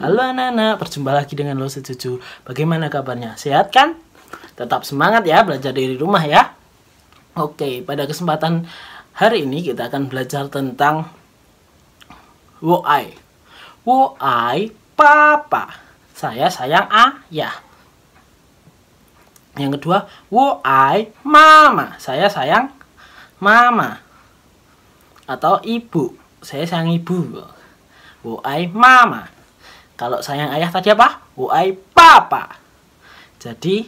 Halo anak-anak, berjumpa lagi dengan lo setuju. Bagaimana kabarnya? Sehat kan? Tetap semangat ya belajar dari rumah ya. Oke, pada kesempatan hari ini kita akan belajar tentang woai. Woai papa. Saya sayang ayah. Yang kedua, woai mama. Saya sayang mama. Atau ibu. Saya sayang ibu. Woai mama. Kalau sayang ayah tadi apa? Uai papa. Jadi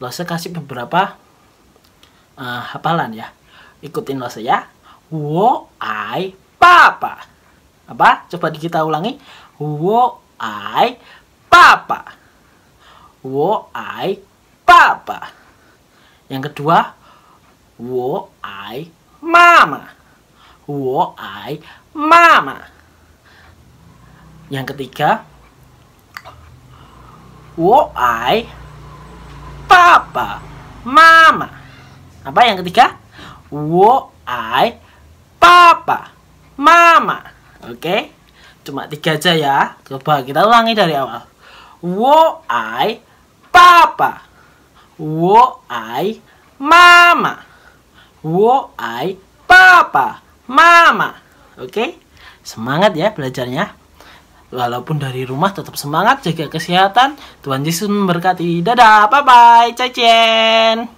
Lose kasih beberapa uh, hafalan ya. Ikutin Lose ya. Wo ai papa. Apa? Coba kita ulangi. Wo ai papa. Wo ai papa. Yang kedua, wo ai mama. Wo ai mama. Yang ketiga, Woai, Papa, Mama. Apa yang ketiga? Woai, Papa, Mama. Oke, cuma tiga aja ya. Coba kita ulangi dari awal. Woai, Papa. Woai, Mama. Woai, Papa, Mama. Oke, semangat ya belajarnya walaupun dari rumah tetap semangat jaga kesehatan Tuhan Yesus memberkati dadah bye bye cacen